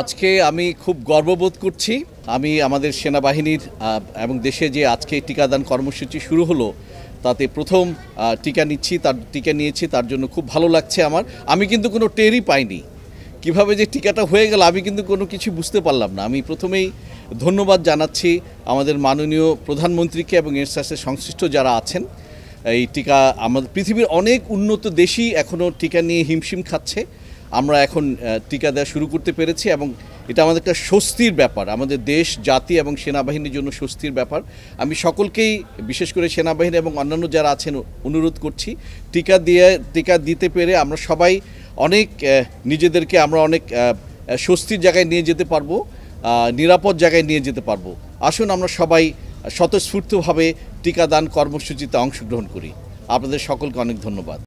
আজকে আমি খুব গর্ববোধ করছি আমি আমাদের সেনাবাহিনীর এবং দেশে যে আজকে টিকাদান কর্মসূচি শুরু হলো তাতে প্রথম টিকা নিচ্ছি তার টিকা নিয়েছি তার জন্য খুব ভালো লাগছে আমার আমি কিন্তু কোনো টেরই পাইনি কিভাবে যে টিকাটা হয়ে গেল আমি কিন্তু কোনো কিছু বুঝতে পারলাম না আমি প্রথমেই ধন্যবাদ জানাচ্ছি আমাদের মাননীয় প্রধানমন্ত্রীকে এবং এর সাথে সংশ্লিষ্ট যারা আছেন এই টিকা আমাদের পৃথিবীর অনেক উন্নত দেশই এখনও টিকা নিয়ে হিমশিম খাচ্ছে আমরা এখন টিকা দেওয়া শুরু করতে পেরেছি এবং এটা আমাদের একটা স্বস্তির ব্যাপার আমাদের দেশ জাতি এবং সেনাবাহিনীর জন্য স্বস্তির ব্যাপার আমি সকলকেই বিশেষ করে সেনাবাহিনী এবং অন্যান্য যারা আছেন অনুরোধ করছি টিকা দিয়ে টিকা দিতে পেরে আমরা সবাই অনেক নিজেদেরকে আমরা অনেক স্বস্তির জায়গায় নিয়ে যেতে পারবো নিরাপদ জায়গায় নিয়ে যেতে পারবো আসুন আমরা সবাই স্বতঃস্ফূর্তভাবে টিকাদান কর্মসূচিতে অংশগ্রহণ করি আপনাদের সকলকে অনেক ধন্যবাদ